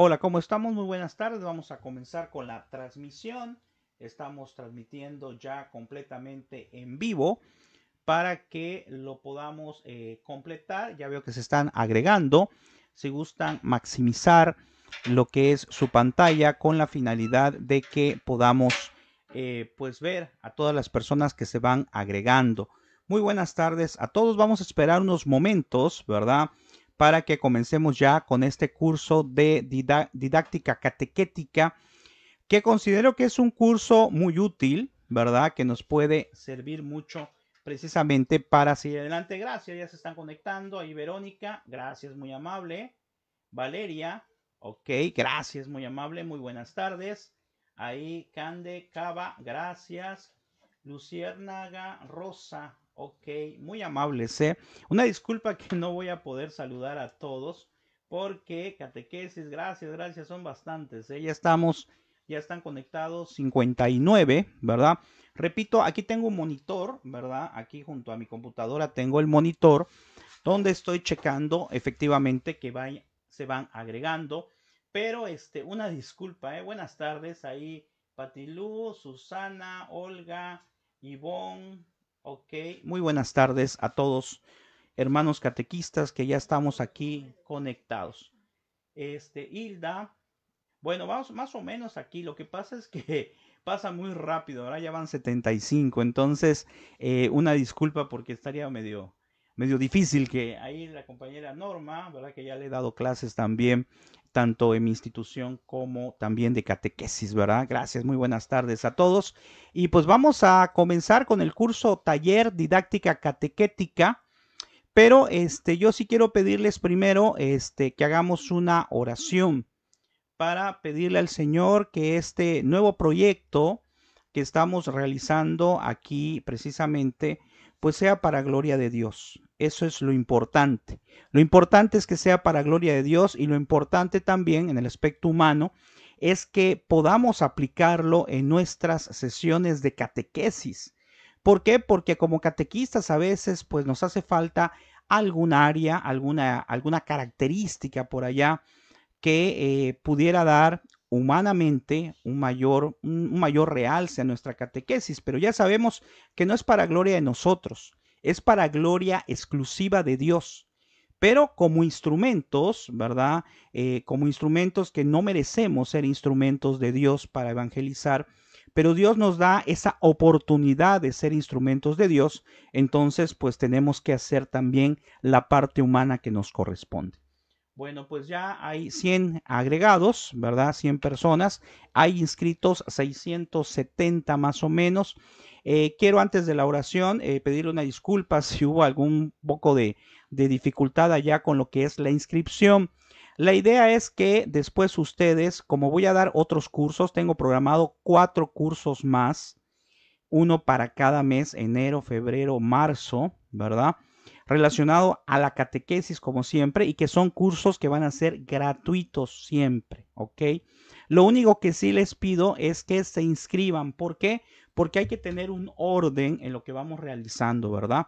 Hola, ¿cómo estamos? Muy buenas tardes. Vamos a comenzar con la transmisión. Estamos transmitiendo ya completamente en vivo para que lo podamos eh, completar. Ya veo que se están agregando. Si gustan maximizar lo que es su pantalla con la finalidad de que podamos eh, pues ver a todas las personas que se van agregando. Muy buenas tardes a todos. Vamos a esperar unos momentos, ¿verdad? para que comencemos ya con este curso de didáctica catequética que considero que es un curso muy útil, ¿verdad? Que nos puede servir mucho precisamente para seguir adelante. Gracias, ya se están conectando. Ahí Verónica, gracias, muy amable. Valeria, ok, gracias, muy amable, muy buenas tardes. Ahí Cande, Cava, gracias. Luciérnaga, Rosa, Ok, muy amables. ¿eh? Una disculpa que no voy a poder saludar a todos porque catequesis, gracias, gracias, son bastantes. ¿eh? Ya estamos, ya están conectados 59, ¿verdad? Repito, aquí tengo un monitor, ¿verdad? Aquí junto a mi computadora tengo el monitor donde estoy checando efectivamente que se van agregando. Pero este, una disculpa, ¿eh? buenas tardes ahí, Patilú, Susana, Olga, Ivonne. Ok, muy buenas tardes a todos, hermanos catequistas que ya estamos aquí conectados. Este, Hilda, bueno, vamos más o menos aquí. Lo que pasa es que pasa muy rápido, ahora ya van 75, entonces eh, una disculpa porque estaría medio medio difícil que ahí la compañera Norma, ¿verdad? Que ya le he dado clases también, tanto en mi institución como también de catequesis, ¿verdad? Gracias, muy buenas tardes a todos. Y pues vamos a comenzar con el curso taller didáctica catequética. Pero este, yo sí quiero pedirles primero este, que hagamos una oración para pedirle al Señor que este nuevo proyecto que estamos realizando aquí precisamente pues sea para gloria de Dios. Eso es lo importante. Lo importante es que sea para gloria de Dios y lo importante también en el aspecto humano es que podamos aplicarlo en nuestras sesiones de catequesis. ¿Por qué? Porque como catequistas a veces pues nos hace falta algún área, alguna, alguna característica por allá que eh, pudiera dar humanamente un mayor, un mayor realce a nuestra catequesis, pero ya sabemos que no es para gloria de nosotros, es para gloria exclusiva de Dios pero como instrumentos, ¿verdad? Eh, como instrumentos que no merecemos ser instrumentos de Dios para evangelizar, pero Dios nos da esa oportunidad de ser instrumentos de Dios, entonces pues tenemos que hacer también la parte humana que nos corresponde. Bueno, pues ya hay 100 agregados, ¿verdad? 100 personas. Hay inscritos 670 más o menos. Eh, quiero antes de la oración pedir eh, pedirle una disculpa si hubo algún poco de, de dificultad allá con lo que es la inscripción. La idea es que después ustedes, como voy a dar otros cursos, tengo programado cuatro cursos más, uno para cada mes, enero, febrero, marzo, ¿verdad? relacionado a la catequesis como siempre y que son cursos que van a ser gratuitos siempre, ¿ok? Lo único que sí les pido es que se inscriban. ¿Por qué? Porque hay que tener un orden en lo que vamos realizando, ¿verdad?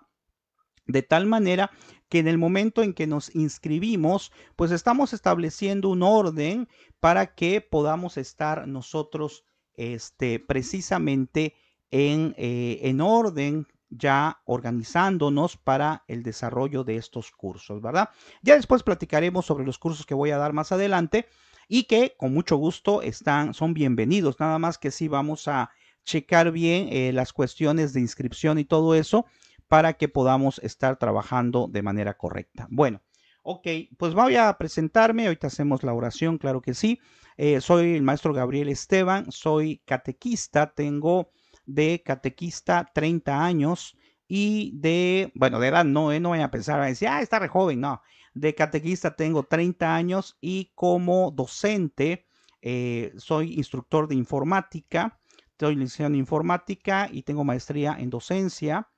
De tal manera que en el momento en que nos inscribimos, pues estamos estableciendo un orden para que podamos estar nosotros este, precisamente en, eh, en orden ya organizándonos para el desarrollo de estos cursos, ¿verdad? Ya después platicaremos sobre los cursos que voy a dar más adelante y que con mucho gusto están, son bienvenidos, nada más que sí vamos a checar bien eh, las cuestiones de inscripción y todo eso para que podamos estar trabajando de manera correcta. Bueno, ok, pues voy a presentarme, ahorita hacemos la oración, claro que sí. Eh, soy el maestro Gabriel Esteban, soy catequista, tengo de catequista, 30 años, y de, bueno, de edad no, ¿eh? no vayan a pensar, a decir, ah, está re joven, no, de catequista tengo 30 años y como docente eh, soy instructor de informática, tengo licenciado en informática y tengo maestría en docencia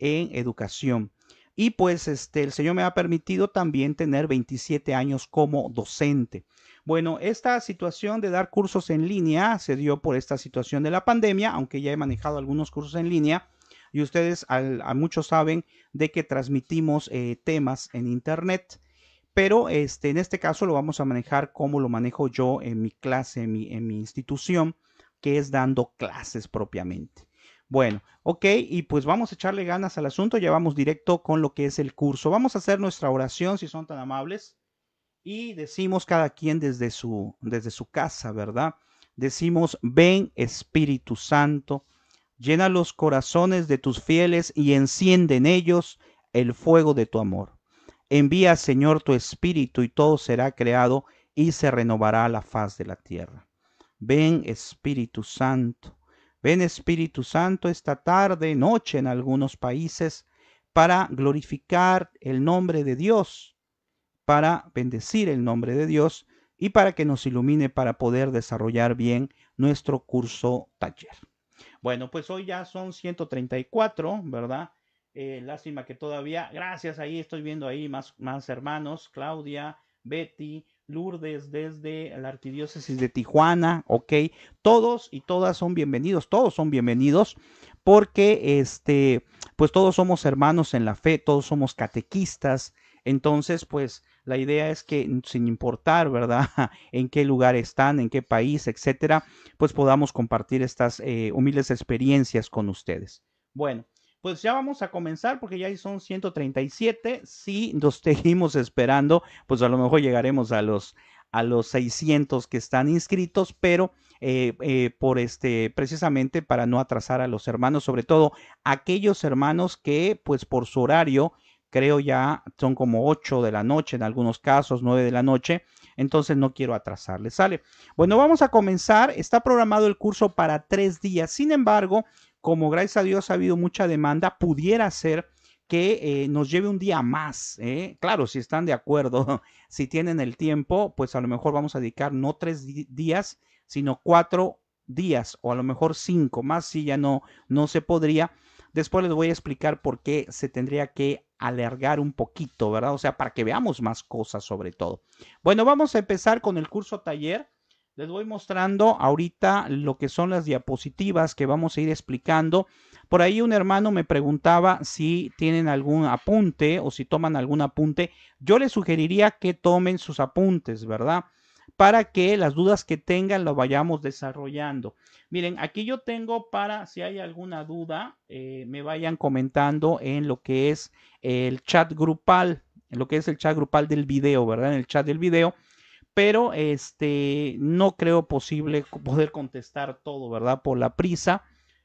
en educación. Y pues este, el Señor me ha permitido también tener 27 años como docente. Bueno, esta situación de dar cursos en línea se dio por esta situación de la pandemia, aunque ya he manejado algunos cursos en línea y ustedes a muchos saben de que transmitimos eh, temas en internet, pero este, en este caso lo vamos a manejar como lo manejo yo en mi clase, en mi, en mi institución, que es dando clases propiamente. Bueno, ok, y pues vamos a echarle ganas al asunto, ya vamos directo con lo que es el curso. Vamos a hacer nuestra oración, si son tan amables y decimos cada quien desde su, desde su casa, ¿verdad? Decimos, ven Espíritu Santo, llena los corazones de tus fieles y enciende en ellos el fuego de tu amor. Envía, Señor, tu Espíritu y todo será creado y se renovará la faz de la tierra. Ven Espíritu Santo, ven Espíritu Santo esta tarde, noche en algunos países, para glorificar el nombre de Dios para bendecir el nombre de Dios y para que nos ilumine para poder desarrollar bien nuestro curso taller. Bueno, pues hoy ya son 134, ¿verdad? Eh, lástima que todavía, gracias, ahí estoy viendo ahí más, más hermanos, Claudia, Betty, Lourdes desde la Arquidiócesis de Tijuana, ok. Todos y todas son bienvenidos, todos son bienvenidos porque este, pues todos somos hermanos en la fe, todos somos catequistas, entonces pues la idea es que mm, sin importar, ¿verdad?, en qué lugar están, en qué país, etcétera, pues podamos compartir estas eh, humildes experiencias con ustedes. Bueno, pues ya vamos a comenzar porque ya son 137. Si nos seguimos esperando, pues a lo mejor llegaremos a los a los 600 que están inscritos, pero eh, eh, por este precisamente para no atrasar a los hermanos, sobre todo aquellos hermanos que pues por su horario creo ya son como 8 de la noche, en algunos casos 9 de la noche, entonces no quiero atrasarle, ¿sale? Bueno, vamos a comenzar, está programado el curso para tres días, sin embargo, como gracias a Dios ha habido mucha demanda, pudiera ser que eh, nos lleve un día más. ¿eh? Claro, si están de acuerdo, si tienen el tiempo, pues a lo mejor vamos a dedicar no tres días, sino cuatro días o a lo mejor cinco más si ya no, no se podría. Después les voy a explicar por qué se tendría que alargar un poquito, ¿verdad? O sea, para que veamos más cosas sobre todo. Bueno, vamos a empezar con el curso taller. Les voy mostrando ahorita lo que son las diapositivas que vamos a ir explicando. Por ahí un hermano me preguntaba si tienen algún apunte o si toman algún apunte. Yo les sugeriría que tomen sus apuntes, ¿verdad? para que las dudas que tengan lo vayamos desarrollando. Miren, aquí yo tengo para si hay alguna duda, eh, me vayan comentando en lo que es el chat grupal, en lo que es el chat grupal del video, ¿verdad? En el chat del video. Pero este, no creo posible poder contestar todo, ¿verdad? Por la prisa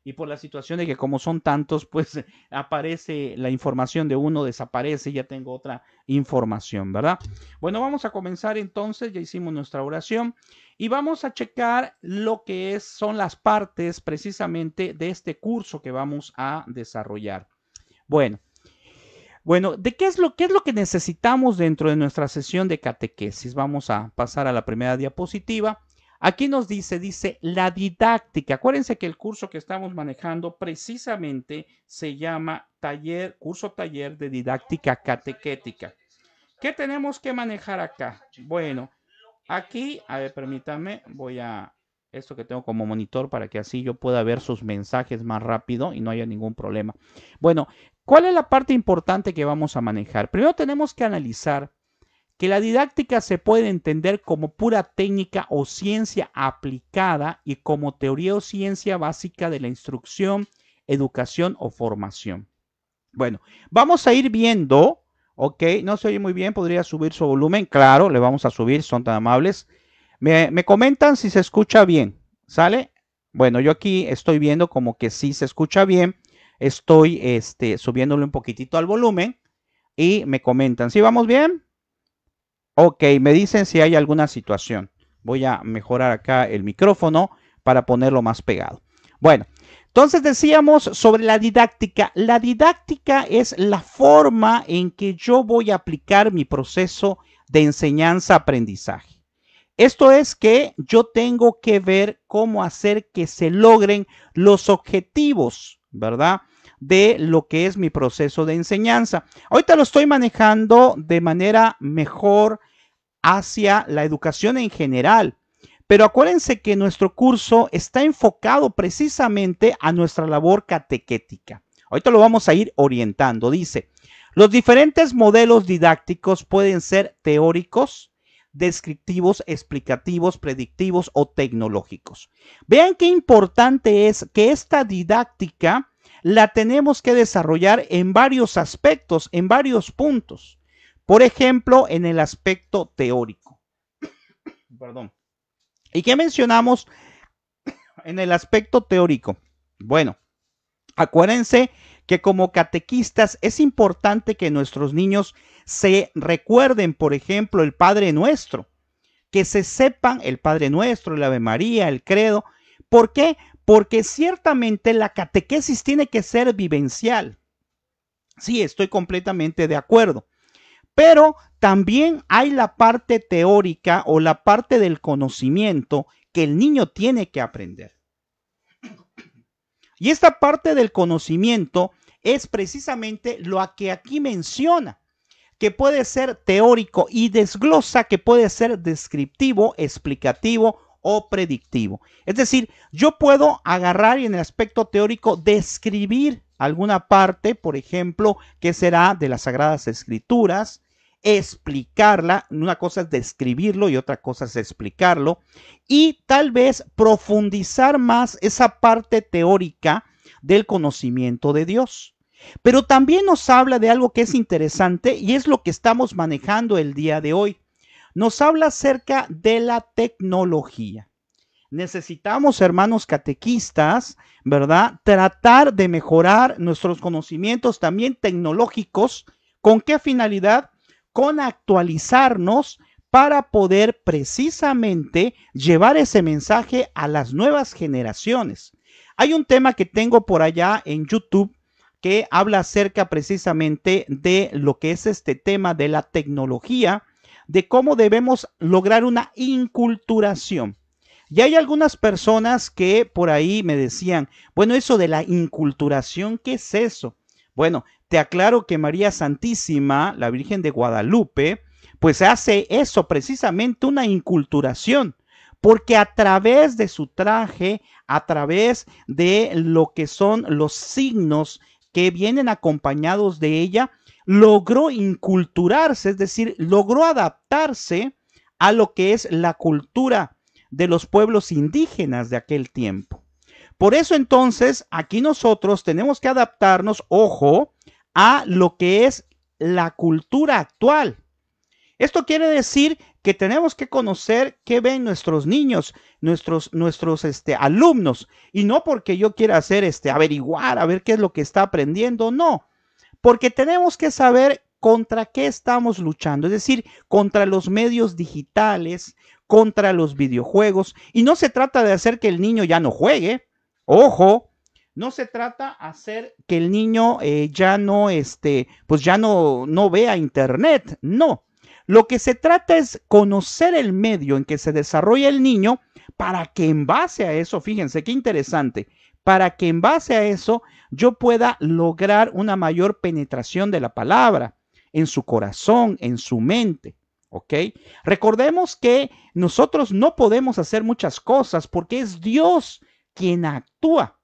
y por la situación de que como son tantos, pues eh, aparece la información de uno, desaparece, ya tengo otra información, ¿verdad? Bueno, vamos a comenzar entonces, ya hicimos nuestra oración y vamos a checar lo que es, son las partes precisamente de este curso que vamos a desarrollar. Bueno, bueno, ¿de qué es lo, qué es lo que necesitamos dentro de nuestra sesión de catequesis? Vamos a pasar a la primera diapositiva. Aquí nos dice, dice la didáctica. Acuérdense que el curso que estamos manejando precisamente se llama taller, curso taller de didáctica catequética. ¿Qué tenemos que manejar acá? Bueno, aquí, a ver, permítanme, voy a esto que tengo como monitor para que así yo pueda ver sus mensajes más rápido y no haya ningún problema. Bueno, ¿cuál es la parte importante que vamos a manejar? Primero tenemos que analizar que la didáctica se puede entender como pura técnica o ciencia aplicada y como teoría o ciencia básica de la instrucción, educación o formación. Bueno, vamos a ir viendo, ok, no se oye muy bien, podría subir su volumen, claro, le vamos a subir, son tan amables. Me, comentan si se escucha bien, ¿sale? Bueno, yo aquí estoy viendo como que sí se escucha bien, estoy este, subiéndole un poquitito al volumen y me comentan, ¿sí vamos bien? Ok, me dicen si hay alguna situación. Voy a mejorar acá el micrófono para ponerlo más pegado. Bueno, entonces decíamos sobre la didáctica. La didáctica es la forma en que yo voy a aplicar mi proceso de enseñanza-aprendizaje. Esto es que yo tengo que ver cómo hacer que se logren los objetivos, ¿verdad? de lo que es mi proceso de enseñanza. Ahorita lo estoy manejando de manera mejor hacia la educación en general. Pero acuérdense que nuestro curso está enfocado precisamente a nuestra labor catequética. Ahorita lo vamos a ir orientando. Dice, los diferentes modelos didácticos pueden ser teóricos, descriptivos, explicativos, predictivos o tecnológicos. Vean qué importante es que esta didáctica la tenemos que desarrollar en varios aspectos, en varios puntos. Por ejemplo, en el aspecto teórico. Perdón. ¿Y qué mencionamos en el aspecto teórico? Bueno, acuérdense que como catequistas es importante que nuestros niños se recuerden, por ejemplo, el Padre Nuestro, que se sepan el Padre Nuestro, el Ave María, el Credo. ¿Por qué? porque ciertamente la catequesis tiene que ser vivencial. Sí, estoy completamente de acuerdo. Pero también hay la parte teórica o la parte del conocimiento que el niño tiene que aprender. Y esta parte del conocimiento es precisamente lo que aquí menciona, que puede ser teórico y desglosa, que puede ser descriptivo, explicativo predictivo. Es decir, yo puedo agarrar y en el aspecto teórico describir alguna parte, por ejemplo, que será de las Sagradas Escrituras, explicarla, una cosa es describirlo y otra cosa es explicarlo, y tal vez profundizar más esa parte teórica del conocimiento de Dios. Pero también nos habla de algo que es interesante y es lo que estamos manejando el día de hoy nos habla acerca de la tecnología. Necesitamos, hermanos catequistas, ¿verdad? Tratar de mejorar nuestros conocimientos también tecnológicos. ¿Con qué finalidad? Con actualizarnos para poder precisamente llevar ese mensaje a las nuevas generaciones. Hay un tema que tengo por allá en YouTube que habla acerca precisamente de lo que es este tema de la tecnología de cómo debemos lograr una inculturación. Y hay algunas personas que por ahí me decían, bueno, eso de la inculturación, ¿qué es eso? Bueno, te aclaro que María Santísima, la Virgen de Guadalupe, pues hace eso precisamente una inculturación, porque a través de su traje, a través de lo que son los signos que vienen acompañados de ella, logró inculturarse, es decir, logró adaptarse a lo que es la cultura de los pueblos indígenas de aquel tiempo. Por eso entonces aquí nosotros tenemos que adaptarnos, ojo, a lo que es la cultura actual. Esto quiere decir que tenemos que conocer qué ven nuestros niños, nuestros, nuestros este, alumnos, y no porque yo quiera hacer este, averiguar, a ver qué es lo que está aprendiendo, no, porque tenemos que saber contra qué estamos luchando, es decir, contra los medios digitales, contra los videojuegos. Y no se trata de hacer que el niño ya no juegue, ojo, no se trata de hacer que el niño eh, ya no, este, pues ya no, no vea internet, no. Lo que se trata es conocer el medio en que se desarrolla el niño para que en base a eso, fíjense qué interesante, para que en base a eso yo pueda lograr una mayor penetración de la palabra en su corazón, en su mente. ¿Ok? Recordemos que nosotros no podemos hacer muchas cosas porque es Dios quien actúa.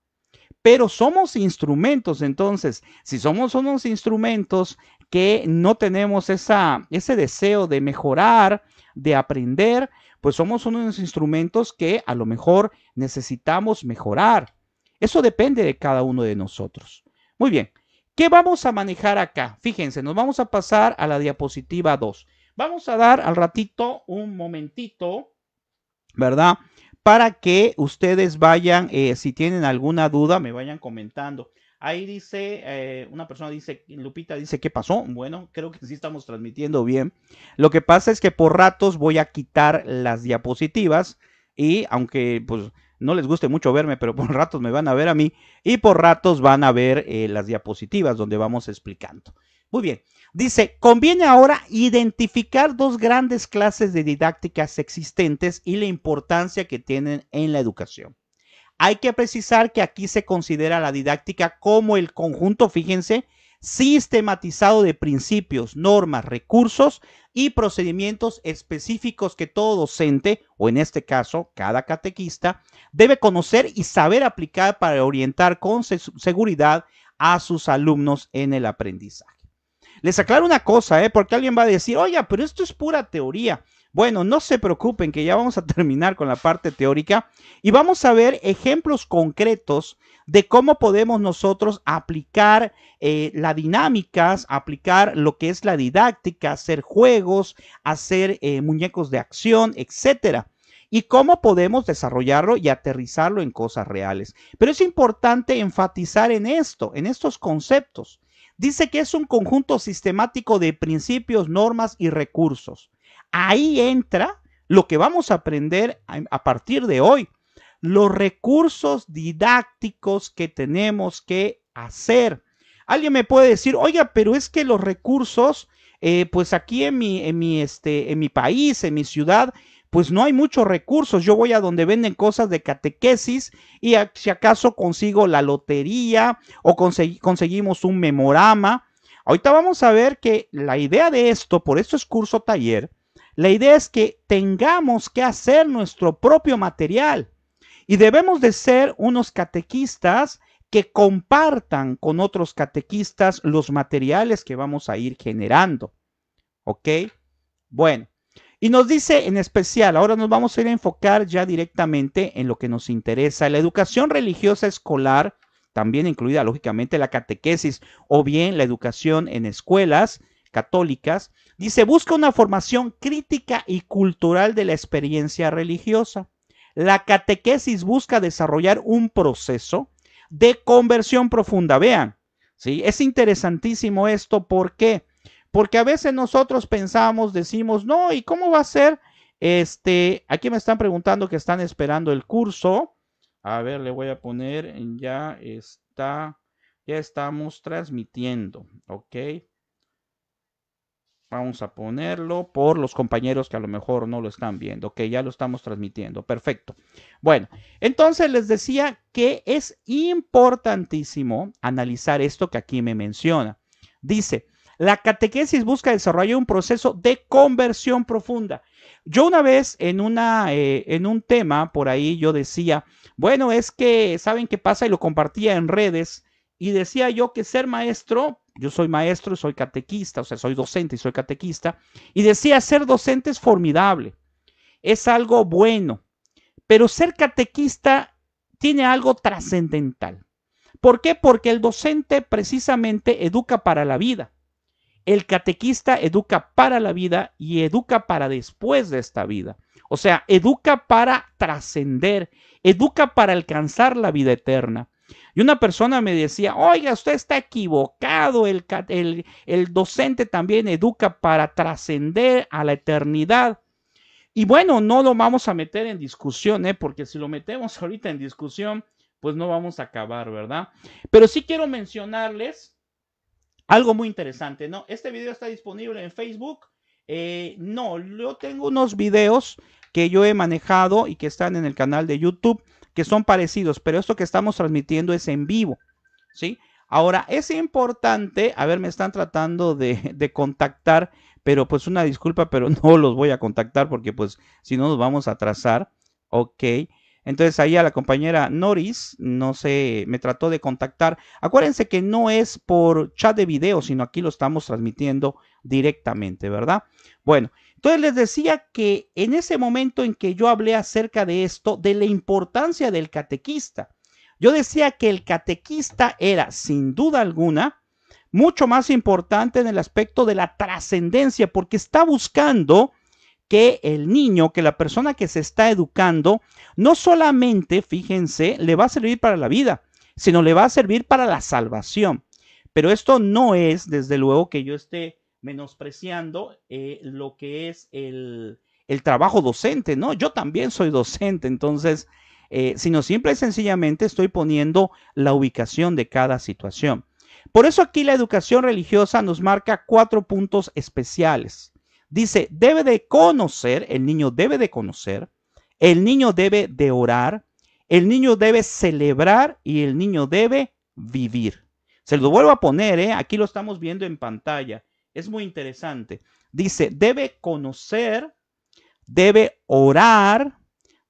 Pero somos instrumentos, entonces, si somos unos instrumentos que no tenemos ese deseo de mejorar, de aprender, pues somos unos instrumentos que a lo mejor necesitamos mejorar. Eso depende de cada uno de nosotros. Muy bien, ¿qué vamos a manejar acá? Fíjense, nos vamos a pasar a la diapositiva 2. Vamos a dar al ratito un momentito, ¿verdad? Para que ustedes vayan, eh, si tienen alguna duda, me vayan comentando. Ahí dice, eh, una persona dice, Lupita dice, ¿qué pasó? Bueno, creo que sí estamos transmitiendo bien. Lo que pasa es que por ratos voy a quitar las diapositivas y aunque pues no les guste mucho verme, pero por ratos me van a ver a mí y por ratos van a ver eh, las diapositivas donde vamos explicando. Muy bien, dice, conviene ahora identificar dos grandes clases de didácticas existentes y la importancia que tienen en la educación. Hay que precisar que aquí se considera la didáctica como el conjunto, fíjense, sistematizado de principios, normas, recursos y procedimientos específicos que todo docente, o en este caso cada catequista, debe conocer y saber aplicar para orientar con seguridad a sus alumnos en el aprendizaje. Les aclaro una cosa, ¿eh? porque alguien va a decir, oye, pero esto es pura teoría. Bueno, no se preocupen que ya vamos a terminar con la parte teórica y vamos a ver ejemplos concretos de cómo podemos nosotros aplicar la eh, las dinámicas, aplicar lo que es la didáctica, hacer juegos, hacer eh, muñecos de acción, etcétera y cómo podemos desarrollarlo y aterrizarlo en cosas reales. Pero es importante enfatizar en esto, en estos conceptos. Dice que es un conjunto sistemático de principios, normas y recursos. Ahí entra lo que vamos a aprender a, partir de hoy los recursos didácticos que tenemos que hacer. Alguien me puede decir, oiga, pero es que los recursos, eh, pues aquí en mi, en, mi, este, en mi país, en mi ciudad, pues no hay muchos recursos. Yo voy a donde venden cosas de catequesis y si acaso consigo la lotería o conseguimos un memorama. Ahorita vamos a ver que la idea de esto, por esto es curso taller, la idea es que tengamos que hacer nuestro propio material. Y debemos de ser unos catequistas que compartan con otros catequistas los materiales que vamos a ir generando. ¿Ok? Bueno, y nos dice en especial, ahora nos vamos a ir a enfocar ya directamente en lo que nos interesa, la educación religiosa escolar, también incluida lógicamente la catequesis o bien la educación en escuelas católicas, dice, busca una formación crítica y cultural de la experiencia religiosa la catequesis busca desarrollar un proceso de conversión profunda. Vean, ¿sí? es interesantísimo esto. ¿Por qué? Porque a veces nosotros pensamos, decimos, no, ¿y cómo va a ser? Este, aquí me están preguntando que están esperando el curso. A ver, le voy a poner, ya está, ya estamos transmitiendo, ¿ok? Vamos a ponerlo por los compañeros que a lo mejor no lo están viendo, que ya lo estamos transmitiendo. Perfecto. Bueno, entonces les decía que es importantísimo analizar esto que aquí me menciona. Dice, la catequesis busca desarrollar un proceso de conversión profunda. Yo una vez en, una, eh, en un tema por ahí yo decía, bueno, es que, ¿saben qué pasa? Y lo compartía en redes y decía yo que ser maestro yo soy maestro y soy catequista, o sea, soy docente y soy catequista. Y decía, ser docente es formidable, es algo bueno, pero ser catequista tiene algo trascendental. ¿Por qué? Porque el docente precisamente educa para la vida. El catequista educa para la vida y educa para después de esta vida. O sea, educa para trascender, educa para alcanzar la vida eterna. Y una persona me decía, oiga, usted está equivocado, el, el, el docente también educa para trascender a la eternidad. Y bueno, no lo vamos a meter en discusión, ¿eh? porque si lo metemos ahorita en discusión, pues no vamos a acabar, ¿verdad? Pero sí quiero mencionarles algo muy interesante, ¿no? Este video está disponible en Facebook. Eh, no, yo tengo unos videos que yo he manejado y que están en el canal de YouTube que son parecidos, pero esto que estamos transmitiendo es en vivo, ¿sí? Ahora, es importante, a ver, me están tratando de, contactar, pero pues una disculpa, pero no los voy a contactar porque pues si no nos vamos a atrasar, ok. Entonces ahí a la compañera Noris, no sé, me trató de contactar. Acuérdense que no es por chat de video, sino aquí lo estamos transmitiendo directamente, ¿verdad? Bueno, entonces les decía que en ese momento en que yo hablé acerca de esto, de la importancia del catequista, yo decía que el catequista era, sin duda alguna, mucho más importante en el aspecto de la trascendencia, porque está buscando que el niño, que la persona que se está educando, no solamente, fíjense, le va a servir para la vida, sino le va a servir para la salvación. Pero esto no es, desde luego, que yo esté menospreciando eh, lo que es el, trabajo docente, ¿no? Yo también soy docente, entonces, eh, sino simple y sencillamente estoy poniendo la ubicación de cada situación. Por eso aquí la educación religiosa nos marca cuatro puntos especiales. Dice, debe de conocer, el niño debe de conocer, el niño debe de orar, el niño debe celebrar y el niño debe vivir. Se lo vuelvo a poner, ¿eh? aquí lo estamos viendo en pantalla es muy interesante. Dice, debe conocer, debe orar,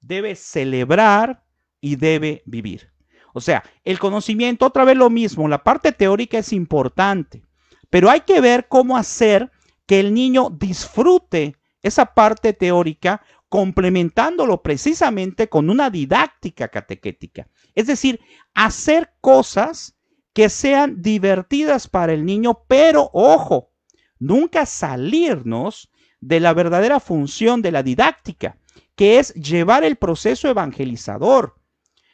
debe celebrar y debe vivir. O sea, el conocimiento, otra vez lo mismo, la parte teórica es importante, pero hay que ver cómo hacer que el niño disfrute esa parte teórica complementándolo precisamente con una didáctica catequética. Es decir, hacer cosas que sean divertidas para el niño, pero ojo, nunca salirnos de la verdadera función de la didáctica, que es llevar el proceso evangelizador.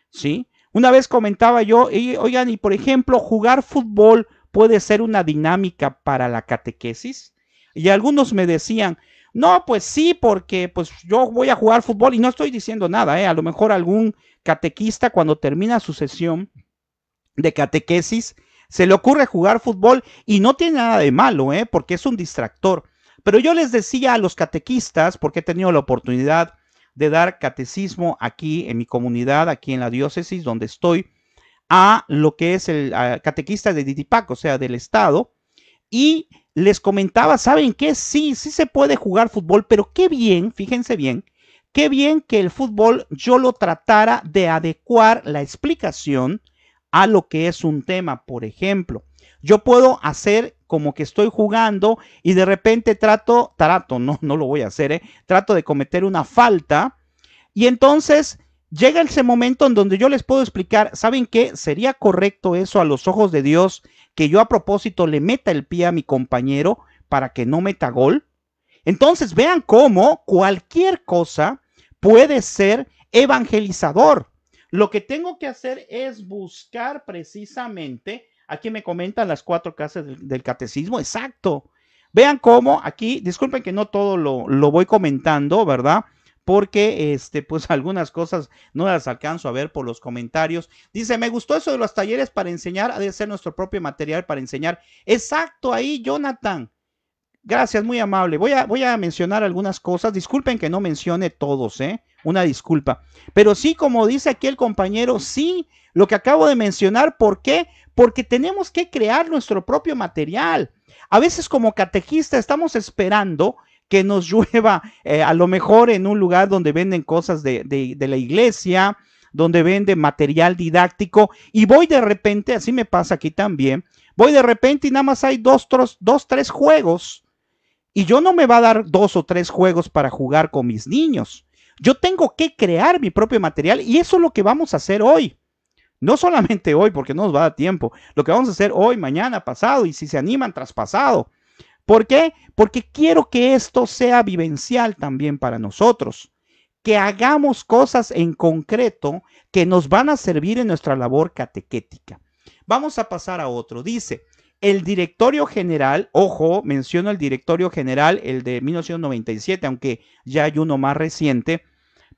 ¿Sí? Una vez comentaba yo, oigan, y por ejemplo, jugar fútbol puede ser una dinámica para la catequesis. Y algunos me decían, no, pues sí, porque pues yo voy a jugar fútbol y no estoy diciendo nada, ¿eh? A lo mejor algún catequista cuando termina su sesión de catequesis se le ocurre jugar fútbol y no tiene nada de malo, ¿eh? porque es un distractor. Pero yo les decía a los catequistas, porque he tenido la oportunidad de dar catecismo aquí en mi comunidad, aquí en la diócesis donde estoy, a lo que es el catequista de Didipac, o sea, del Estado, y les comentaba, ¿saben qué? Sí, sí se puede jugar fútbol, pero qué bien, fíjense bien, qué bien que el fútbol yo lo tratara de adecuar la explicación a lo que es un tema. Por ejemplo, yo puedo hacer como que estoy jugando y de repente trato, trato, no, no lo voy a hacer, ¿eh? trato de cometer una falta y entonces llega ese momento en donde yo les puedo explicar, ¿saben qué? ¿Sería correcto eso a los ojos de Dios que yo a propósito le meta el pie a mi compañero para que no meta gol? Entonces vean cómo cualquier cosa puede ser evangelizador. Lo que tengo que hacer es buscar precisamente, aquí me comentan las cuatro clases del, catecismo, exacto. Vean cómo aquí, disculpen que no todo lo, lo, voy comentando, ¿verdad? Porque este, pues algunas cosas no las alcanzo a ver por los comentarios. Dice, me gustó eso de los talleres para enseñar, ha de ser nuestro propio material para enseñar. Exacto, ahí, Jonathan. Gracias, muy amable. Voy a, voy a mencionar algunas cosas. Disculpen que no mencione todos, ¿eh? una disculpa. Pero sí, como dice aquí el compañero, sí, lo que acabo de mencionar, ¿por qué? Porque tenemos que crear nuestro propio material. A veces como catequista estamos esperando que nos llueva eh, a lo mejor en un lugar donde venden cosas de, la iglesia, donde vende material didáctico y voy de repente, así me pasa aquí también, voy de repente y nada más hay dos, dos, dos, tres juegos y yo no me va a dar dos o tres juegos para jugar con mis niños. Yo tengo que crear mi propio material y eso es lo que vamos a hacer hoy. No solamente hoy, porque no nos va a dar tiempo. Lo que vamos a hacer hoy, mañana, pasado y si se animan, traspasado. ¿Por qué? Porque quiero que esto sea vivencial también para nosotros. Que hagamos cosas en concreto que nos van a servir en nuestra labor catequética. Vamos a pasar a otro. Dice, el directorio general, ojo, menciono el directorio general, el de 1997, aunque ya hay uno más reciente,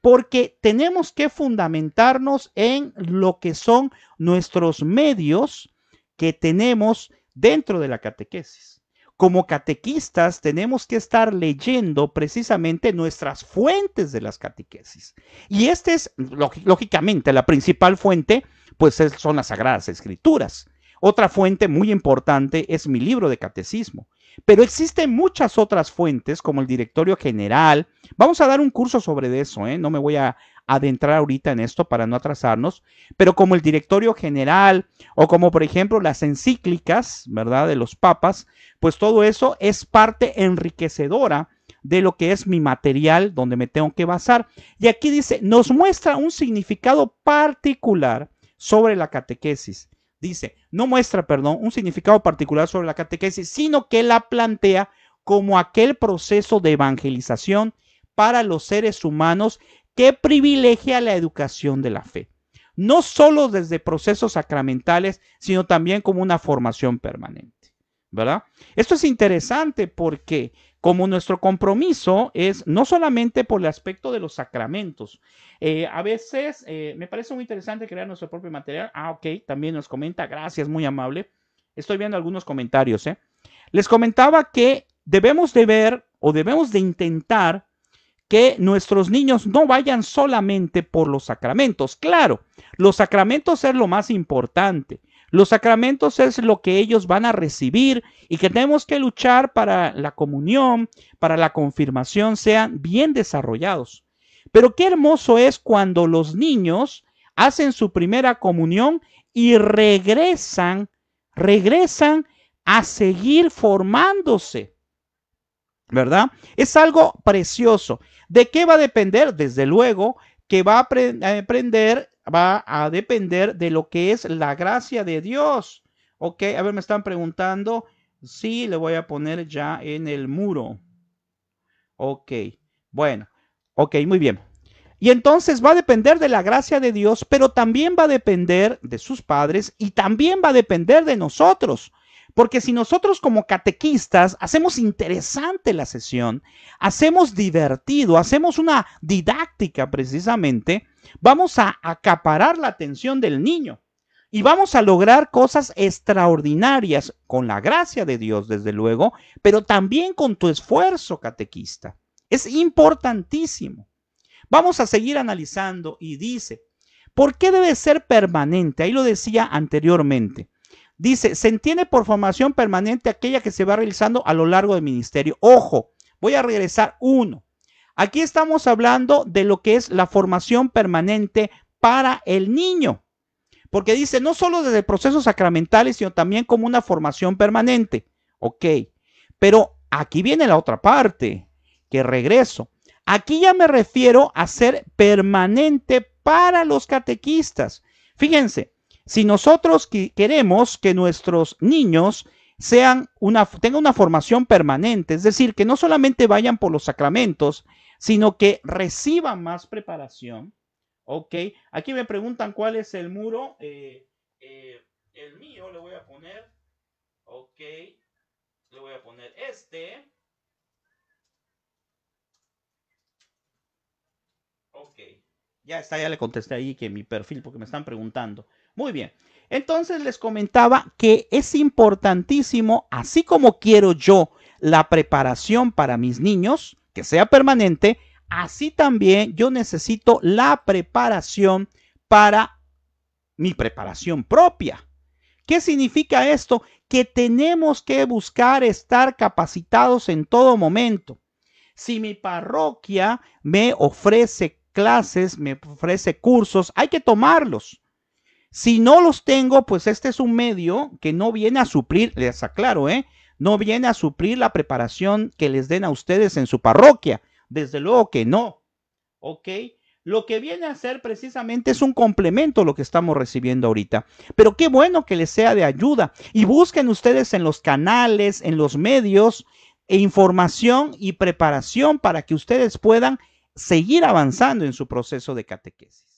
porque tenemos que fundamentarnos en lo que son nuestros medios que tenemos dentro de la catequesis. Como catequistas tenemos que estar leyendo precisamente nuestras fuentes de las catequesis. Y esta es, lógicamente, la principal fuente, pues son las Sagradas Escrituras. Otra fuente muy importante es mi libro de catecismo. Pero existen muchas otras fuentes, como el directorio general. Vamos a dar un curso sobre eso, ¿eh? no me voy a adentrar ahorita en esto para no atrasarnos, pero como el directorio general o como por ejemplo las encíclicas, ¿verdad? De los papas, pues todo eso es parte enriquecedora de lo que es mi material donde me tengo que basar. Y aquí dice, nos muestra un significado particular sobre la catequesis dice, no muestra, perdón, un significado particular sobre la catequesis, sino que la plantea como aquel proceso de evangelización para los seres humanos que privilegia la educación de la fe, no solo desde procesos sacramentales, sino también como una formación permanente. ¿verdad? Esto es interesante porque como nuestro compromiso es no solamente por el aspecto de los sacramentos, eh, a veces eh, me parece muy interesante crear nuestro propio material. Ah, ok, también nos comenta, gracias, muy amable. Estoy viendo algunos comentarios. ¿eh? Les comentaba que debemos de ver o debemos de intentar que nuestros niños no vayan solamente por los sacramentos. Claro, los sacramentos es lo más importante los sacramentos es lo que ellos van a recibir y que tenemos que luchar para la comunión, para la confirmación, sean bien desarrollados. Pero qué hermoso es cuando los niños hacen su primera comunión y regresan, regresan a seguir formándose. ¿Verdad? Es algo precioso. ¿De qué va a depender? Desde luego, que va a aprender, va a depender de lo que es la gracia de Dios. Ok, a ver, me están preguntando. Sí, le voy a poner ya en el muro. Ok, bueno, ok, muy bien. Y entonces va a depender de la gracia de Dios, pero también va a depender de sus padres y también va a depender de nosotros. Porque si nosotros como catequistas hacemos interesante la sesión, hacemos divertido, hacemos una didáctica precisamente, vamos a acaparar la atención del niño y vamos a lograr cosas extraordinarias con la gracia de Dios, desde luego, pero también con tu esfuerzo catequista. Es importantísimo. Vamos a seguir analizando y dice, ¿por qué debe ser permanente? Ahí lo decía anteriormente. Dice, se entiende por formación permanente aquella que se va realizando a lo largo del ministerio. Ojo, voy a regresar uno. Aquí estamos hablando de lo que es la formación permanente para el niño. Porque dice, no solo desde procesos sacramentales, sino también como una formación permanente. Ok, pero aquí viene la otra parte, que regreso. Aquí ya me refiero a ser permanente para los catequistas. Fíjense, si nosotros queremos que nuestros niños tengan una formación permanente, es decir, que no solamente vayan por los sacramentos, sino que reciban más preparación. Ok, aquí me preguntan cuál es el muro. Eh, eh, el mío le voy a poner. Ok, le voy a poner este. Ok, ya está, ya le contesté ahí que mi perfil, porque me están preguntando. Muy bien. Entonces les comentaba que es importantísimo, así como quiero yo la preparación para mis niños, que sea permanente, así también yo necesito la preparación para mi preparación propia. ¿Qué significa esto? Que tenemos que buscar estar capacitados en todo momento. Si mi parroquia me ofrece clases, me ofrece cursos, hay que tomarlos. Si no los tengo, pues este es un medio que no viene a suplir, les aclaro, ¿eh? No viene a suplir la preparación que les den a ustedes en su parroquia. Desde luego que no. ¿Ok? Lo que viene a ser precisamente es un complemento a lo que estamos recibiendo ahorita. Pero qué bueno que les sea de ayuda. Y busquen ustedes en los canales, en los medios, e información y preparación para que ustedes puedan seguir avanzando en su proceso de catequesis.